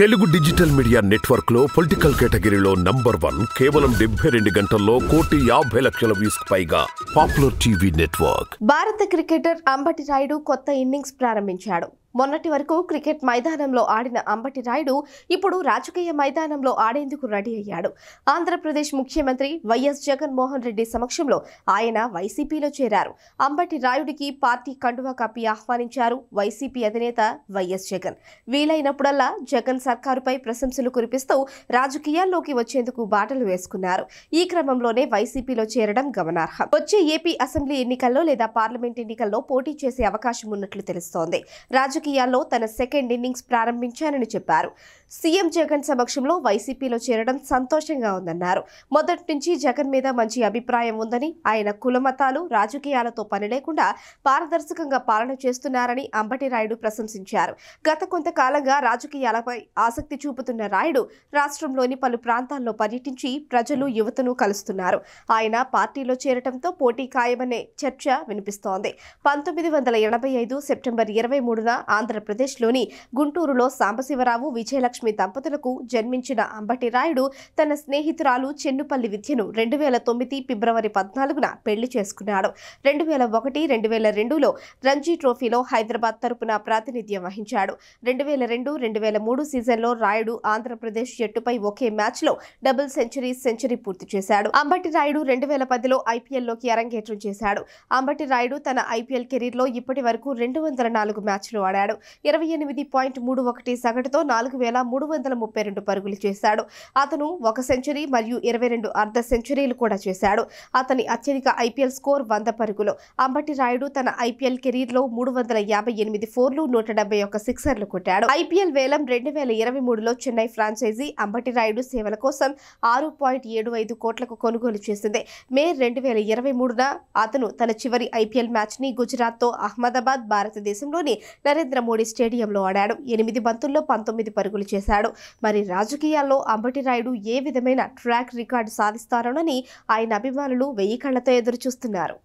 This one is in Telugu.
తెలుగు డిజిటల్ మీడియా నెట్వర్క్ లో పొలిటికల్ కేటగిరీలో నంబర్ వన్ కేవలం డెబ్బై రెండు గంటల్లో కోటి యాభై లక్షల వ్యూస్ పైగా పాపులర్ టీవీ నెట్వర్క్ భారత క్రికెటర్ అంబటి రాయుడు కొత్త ఇన్నింగ్స్ ప్రారంభించాడు మొన్నటి వరకు క్రికెట్ మైదానంలో ఆడిన అంబటి రాయుడు ఇప్పుడు రాజకీయ మైదానంలో ఆడేందుకు రెడీ అయ్యాడు ఆంధ్రప్రదేశ్ ముఖ్యమంత్రి వైఎస్ జగన్మోహన్ రెడ్డి సమక్షంలో ఆయన వైసీపీలో చేరారు అంబటి రాయుడికి పార్టీ కండువా కప్పి ఆహ్వానించారు వైసీపీ అధినేత వైఎస్ జగన్ వీలైనప్పుడల్లా జగన్ సర్కారుపై ప్రశంసలు కురిపిస్తూ రాజకీయాల్లోకి వచ్చేందుకు బాటలు వేసుకున్నారు ఈ క్రమంలోనే వైసీపీలో చేరడం గమనార్హం వచ్చే ఏపీ అసెంబ్లీ ఎన్నికల్లో లేదా పార్లమెంట్ ఎన్నికల్లో పోటీ చేసే అవకాశం ఉన్నట్లు తెలుస్తోంది రాజకీయ రాజకీయాల్లో తన సెకండ్ ఇన్నింగ్స్ ప్రారంభించానని చెప్పారు సీఎం జగన్ సమక్షంలో వైసీపీలో చేరడం సంతోషంగా ఉందన్నారు మొదటి నుంచి జగన్ మీద మంచి అభిప్రాయం ఉందని ఆయన కులమతాలు రాజకీయాలతో పని లేకుండా పారదర్శకంగా పాలన చేస్తున్నారని అంబటి రాయుడు ప్రశంసించారు గత కొంతకాలంగా రాజకీయాలపై ఆసక్తి చూపుతున్న రాయుడు రాష్ట్రంలోని పలు ప్రాంతాల్లో పర్యటించి ప్రజలు యువతను కలుస్తున్నారు ఆయన పార్టీలో చేరటంతో పోటీ ఖాయమనే చర్చ వినిపిస్తోంది పంతొమ్మిది వందల ఎనభై ఐదు సెప్టెంబర్ ఇరవై మూడున ఆంధ్రప్రదేశ్లోని గుంటూరులో సాంబశివరావు విజయలక్ష్మి దంపతులకు జన్మించిన అంబటి రాయుడు తన స్నేహితురాలు చెన్నుపల్లి విద్యను రెండు వేల తొమ్మిది ఫిబ్రవరి పద్నాలుగున పెళ్లి చేసుకున్నాడు రెండు వేల ఒకటి రెండు వేల రెండులో రంజీ ట్రోఫీలో హైదరాబాద్ తరపున ప్రాతినిధ్యం వహించాడు రెండు వేల రెండు రెండు వేల మూడు సీజన్లో రాయుడు ఆంధ్రప్రదేశ్ జట్టుపై ఒకే మ్యాచ్లో డబుల్ సెంచరీ సెంచరీ పూర్తి చేశాడు అంబటి రాయుడు రెండు వేల పదిలో ఐపీఎల్లోకి అరంగేట్రం చేశాడు అంబటి రాయుడు తన ఐపీఎల్ కెరీర్లో ఇప్పటి వరకు రెండు వందల నాలుగు మ్యాచ్లు ఆడాడు పోరాడాడు ఇరవై ఎనిమిది పాయింట్ మూడు ఒకటి సగటుతో నాలుగు వేల మూడు వందల ముప్పై రెండు పరుగులు చేశాడు అతను ఒక సెంచరీ మరియు ఇరవై రెండు అర్ధ సెంచరీలు కూడా చేశాడు అతని అత్యధిక ఐపీఎల్ స్కోర్ వంద పరుగులు అంబటి రాయుడు తన ఐపీఎల్ కెరీర్లో మూడు వందల యాభై ఎనిమిది ఫోర్లు నూట డెబ్బై ఒక సిక్సర్లు కొట్టాడు ఐపీఎల్ వేలం రెండు వేల ఇరవై మూడులో చెన్నై ఫ్రాంచైజీ అంబటి రాయుడు సేవల కోసం ఆరు పాయింట్ ఏడు ఐదు కోట్లకు కొనుగోలు చేసింది మే రెండు వేల ఇరవై మూడున అతను తన చివరి ఐపీఎల్ మ్యాచ్ని గుజరాత్తో అహ్మదాబాద్ భారతదేశంలోని నరేంద్ర నరేంద్ర మోడీ స్టేడియంలో ఆడాడు ఎనిమిది బంతుల్లో పంతొమ్మిది పరుగులు చేశాడు మరి రాజకీయాల్లో అంబటి రాయుడు ఏ విధమైన ట్రాక్ రికార్డు సాధిస్తారోనని ఆయన అభిమానులు వెయ్యి కళ్లతో ఎదురుచూస్తున్నారు